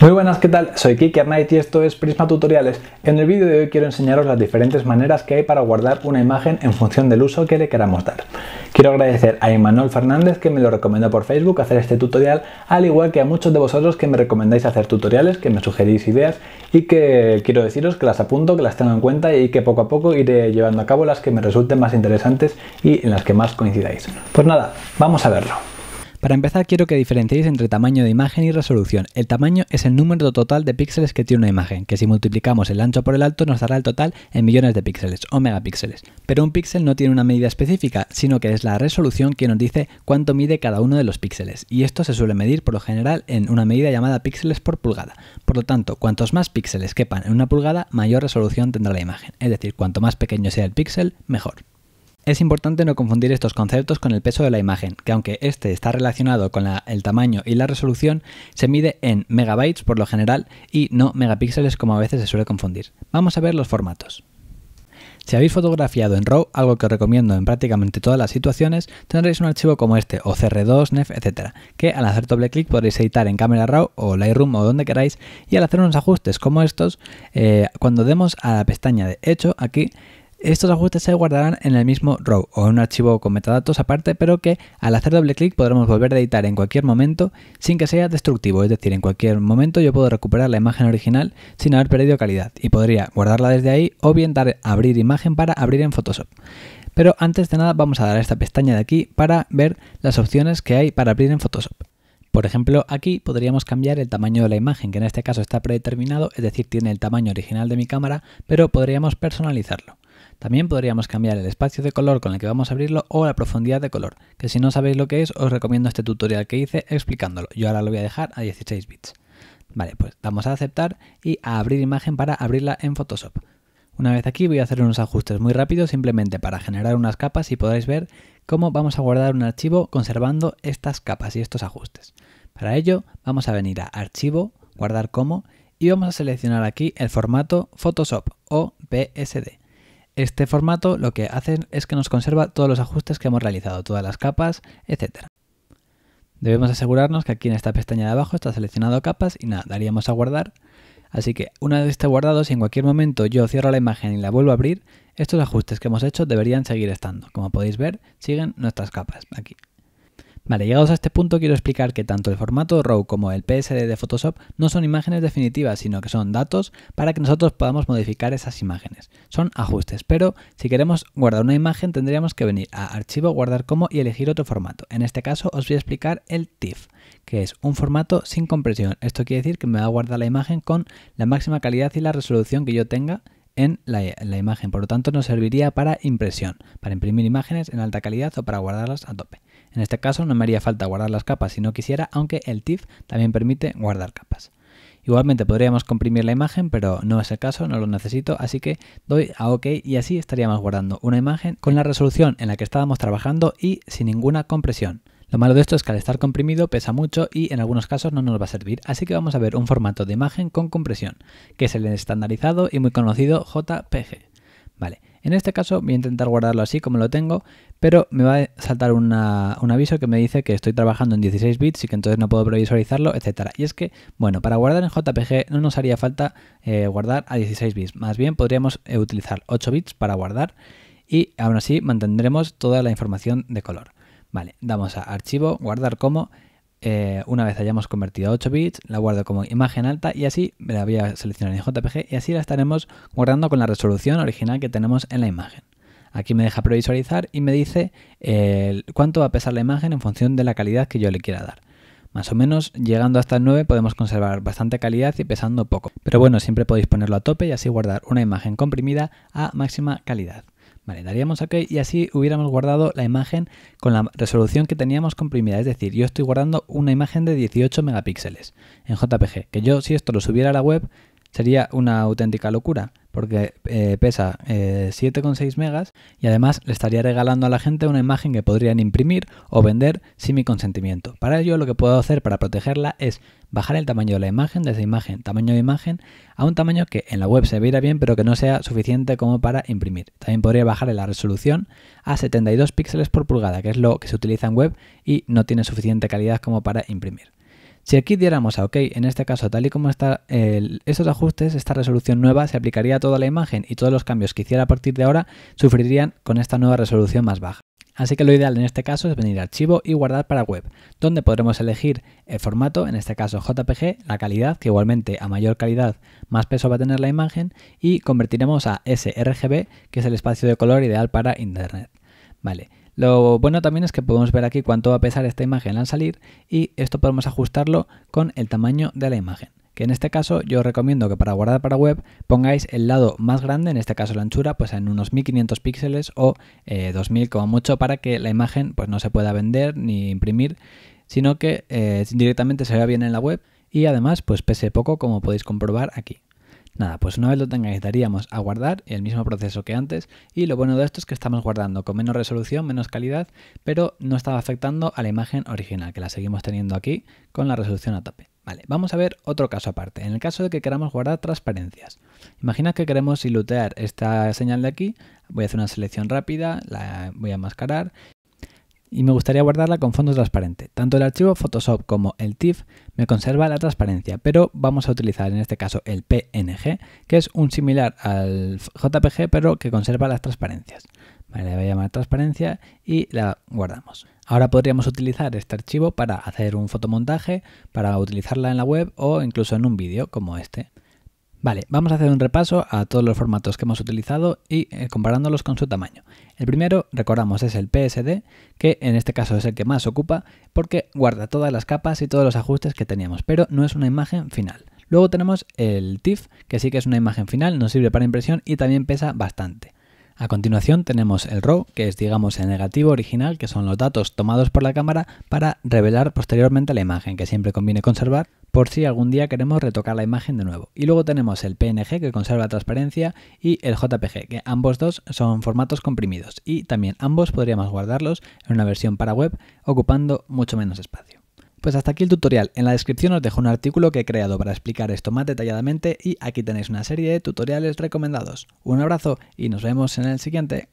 Muy buenas, ¿qué tal? Soy Kiki Knight y esto es Prisma Tutoriales. En el vídeo de hoy quiero enseñaros las diferentes maneras que hay para guardar una imagen en función del uso que le queramos dar. Quiero agradecer a Emanuel Fernández que me lo recomendó por Facebook hacer este tutorial, al igual que a muchos de vosotros que me recomendáis hacer tutoriales, que me sugerís ideas y que quiero deciros que las apunto, que las tengo en cuenta y que poco a poco iré llevando a cabo las que me resulten más interesantes y en las que más coincidáis. Pues nada, vamos a verlo. Para empezar quiero que diferenciéis entre tamaño de imagen y resolución. El tamaño es el número total de píxeles que tiene una imagen, que si multiplicamos el ancho por el alto nos dará el total en millones de píxeles o megapíxeles. Pero un píxel no tiene una medida específica, sino que es la resolución que nos dice cuánto mide cada uno de los píxeles, y esto se suele medir por lo general en una medida llamada píxeles por pulgada. Por lo tanto, cuantos más píxeles quepan en una pulgada, mayor resolución tendrá la imagen, es decir, cuanto más pequeño sea el píxel, mejor. Es importante no confundir estos conceptos con el peso de la imagen, que aunque este está relacionado con el tamaño y la resolución, se mide en megabytes por lo general y no megapíxeles como a veces se suele confundir. Vamos a ver los formatos. Si habéis fotografiado en RAW, algo que os recomiendo en prácticamente todas las situaciones, tendréis un archivo como este, o CR2, NEF, etc., que al hacer doble clic podréis editar en cámara RAW o Lightroom o donde queráis, y al hacer unos ajustes como estos, eh, cuando demos a la pestaña de Hecho, aquí estos ajustes se guardarán en el mismo RAW o en un archivo con metadatos aparte, pero que al hacer doble clic podremos volver a editar en cualquier momento sin que sea destructivo, es decir, en cualquier momento yo puedo recuperar la imagen original sin haber perdido calidad y podría guardarla desde ahí o bien dar abrir imagen para abrir en Photoshop. Pero antes de nada vamos a dar a esta pestaña de aquí para ver las opciones que hay para abrir en Photoshop. Por ejemplo, aquí podríamos cambiar el tamaño de la imagen, que en este caso está predeterminado, es decir, tiene el tamaño original de mi cámara, pero podríamos personalizarlo. También podríamos cambiar el espacio de color con el que vamos a abrirlo o la profundidad de color, que si no sabéis lo que es os recomiendo este tutorial que hice explicándolo. Yo ahora lo voy a dejar a 16 bits. Vale, pues vamos a aceptar y a abrir imagen para abrirla en Photoshop. Una vez aquí voy a hacer unos ajustes muy rápidos simplemente para generar unas capas y podréis ver cómo vamos a guardar un archivo conservando estas capas y estos ajustes. Para ello vamos a venir a Archivo, Guardar como y vamos a seleccionar aquí el formato Photoshop o PSD. Este formato lo que hace es que nos conserva todos los ajustes que hemos realizado, todas las capas, etc. Debemos asegurarnos que aquí en esta pestaña de abajo está seleccionado capas y nada, daríamos a guardar. Así que una vez esté guardado, si en cualquier momento yo cierro la imagen y la vuelvo a abrir, estos ajustes que hemos hecho deberían seguir estando. Como podéis ver, siguen nuestras capas aquí. Vale, llegados a este punto quiero explicar que tanto el formato RAW como el PSD de Photoshop no son imágenes definitivas, sino que son datos para que nosotros podamos modificar esas imágenes. Son ajustes, pero si queremos guardar una imagen tendríamos que venir a Archivo, Guardar como y elegir otro formato. En este caso os voy a explicar el TIFF, que es un formato sin compresión. Esto quiere decir que me va a guardar la imagen con la máxima calidad y la resolución que yo tenga en la, imagen. Por lo tanto, nos serviría para impresión, para imprimir imágenes en alta calidad o para guardarlas a tope. En este caso no me haría falta guardar las capas si no quisiera, aunque el TIFF también permite guardar capas. Igualmente podríamos comprimir la imagen, pero no es el caso, no lo necesito, así que doy a OK y así estaríamos guardando una imagen con la resolución en la que estábamos trabajando y sin ninguna compresión. Lo malo de esto es que al estar comprimido pesa mucho y en algunos casos no nos va a servir, así que vamos a ver un formato de imagen con compresión, que es el estandarizado y muy conocido JPG. Vale, en este caso voy a intentar guardarlo así como lo tengo, pero me va a saltar un aviso que me dice que estoy trabajando en 16 bits y que entonces no puedo previsualizarlo, etc. Y es que, bueno, para guardar en JPG no nos haría falta eh, guardar a 16 bits, más bien podríamos eh, utilizar 8 bits para guardar y aún así mantendremos toda la información de color. Vale, damos a archivo, guardar como eh, una vez hayamos convertido a 8 bits, la guardo como imagen alta y así me la voy a seleccionar en JPG y así la estaremos guardando con la resolución original que tenemos en la imagen. Aquí me deja previsualizar y me dice eh, cuánto va a pesar la imagen en función de la calidad que yo le quiera dar. Más o menos, llegando hasta el 9 podemos conservar bastante calidad y pesando poco. Pero bueno, siempre podéis ponerlo a tope y así guardar una imagen comprimida a máxima calidad. Vale, daríamos OK y así hubiéramos guardado la imagen con la resolución que teníamos comprimida. Es decir, yo estoy guardando una imagen de 18 megapíxeles en JPG, que yo si esto lo subiera a la web sería una auténtica locura porque eh, pesa 7,6 eh, megas y además le estaría regalando a la gente una imagen que podrían imprimir o vender sin mi consentimiento. Para ello lo que puedo hacer para protegerla es bajar el tamaño de la imagen, desde imagen, tamaño de imagen, a un tamaño que en la web se viera bien pero que no sea suficiente como para imprimir. También podría bajar la resolución a 72 píxeles por pulgada, que es lo que se utiliza en web y no tiene suficiente calidad como para imprimir. Si aquí diéramos a OK, en este caso, tal y como están estos ajustes, esta resolución nueva se aplicaría a toda la imagen y todos los cambios que hiciera a partir de ahora sufrirían con esta nueva resolución más baja. Así que lo ideal en este caso es venir a archivo y guardar para web, donde podremos elegir el formato, en este caso JPG, la calidad, que igualmente a mayor calidad más peso va a tener la imagen, y convertiremos a sRGB, que es el espacio de color ideal para Internet. Vale, lo bueno también es que podemos ver aquí cuánto va a pesar esta imagen al salir y esto podemos ajustarlo con el tamaño de la imagen. Que en este caso yo recomiendo que para guardar para web pongáis el lado más grande, en este caso la anchura, pues en unos 1500 píxeles o 2000 eh, como mucho para que la imagen pues no se pueda vender ni imprimir, sino que eh, directamente se vea bien en la web y además pues pese poco como podéis comprobar aquí. Nada, pues una vez lo tengáis a guardar el mismo proceso que antes y lo bueno de esto es que estamos guardando con menos resolución, menos calidad, pero no estaba afectando a la imagen original, que la seguimos teniendo aquí con la resolución a tope. Vale, vamos a ver otro caso aparte. En el caso de que queramos guardar transparencias. Imagina que queremos ilutear esta señal de aquí. Voy a hacer una selección rápida, la voy a enmascarar y me gustaría guardarla con fondo transparente. Tanto el archivo Photoshop como el TIFF me conserva la transparencia, pero vamos a utilizar en este caso el PNG, que es un similar al JPG, pero que conserva las transparencias. le voy a llamar transparencia y la guardamos. Ahora podríamos utilizar este archivo para hacer un fotomontaje, para utilizarla en la web o incluso en un vídeo como este. Vale, vamos a hacer un repaso a todos los formatos que hemos utilizado y eh, comparándolos con su tamaño. El primero, recordamos, es el PSD, que en este caso es el que más ocupa porque guarda todas las capas y todos los ajustes que teníamos, pero no es una imagen final. Luego tenemos el TIFF, que sí que es una imagen final, nos sirve para impresión y también pesa bastante. A continuación tenemos el RAW, que es digamos el negativo original, que son los datos tomados por la cámara para revelar posteriormente la imagen, que siempre conviene conservar por si algún día queremos retocar la imagen de nuevo. Y luego tenemos el PNG que conserva transparencia y el JPG, que ambos dos son formatos comprimidos y también ambos podríamos guardarlos en una versión para web ocupando mucho menos espacio. Pues hasta aquí el tutorial. En la descripción os dejo un artículo que he creado para explicar esto más detalladamente y aquí tenéis una serie de tutoriales recomendados. Un abrazo y nos vemos en el siguiente.